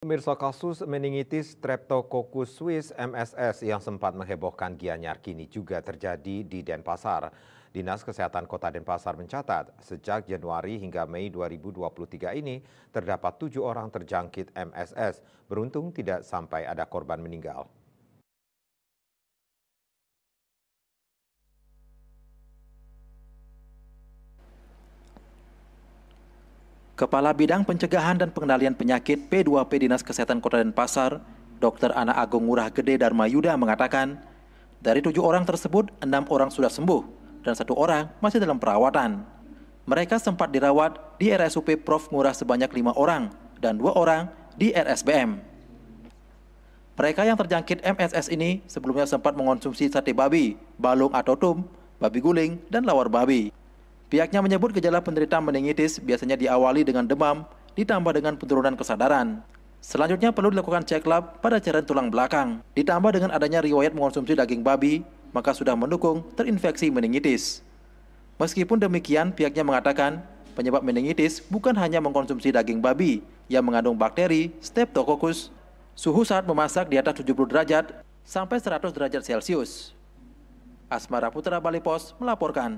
Pemirsa kasus meningitis Streptococcus Swiss MSS yang sempat menghebohkan Gianyar kini juga terjadi di Denpasar. Dinas Kesehatan Kota Denpasar mencatat, sejak Januari hingga Mei 2023 ini terdapat tujuh orang terjangkit MSS. Beruntung tidak sampai ada korban meninggal. Kepala Bidang Pencegahan dan Pengendalian Penyakit P2P Dinas Kesehatan Kota Denpasar, Dr. Ana Agung Murah Gede Dharma Yuda mengatakan, dari tujuh orang tersebut, enam orang sudah sembuh dan satu orang masih dalam perawatan. Mereka sempat dirawat di RSUP Prof. Murah sebanyak lima orang dan dua orang di RSBM. Mereka yang terjangkit MSS ini sebelumnya sempat mengonsumsi sate babi, balung atau tum, babi guling, dan lawar babi. Pihaknya menyebut gejala penderita meningitis biasanya diawali dengan demam, ditambah dengan penurunan kesadaran. Selanjutnya perlu dilakukan cek lab pada cairan tulang belakang. Ditambah dengan adanya riwayat mengonsumsi daging babi, maka sudah mendukung terinfeksi meningitis. Meskipun demikian, pihaknya mengatakan penyebab meningitis bukan hanya mengkonsumsi daging babi yang mengandung bakteri Streptococcus. Suhu saat memasak di atas 70 derajat sampai 100 derajat Celcius. Asmara Putra Bali Pos melaporkan.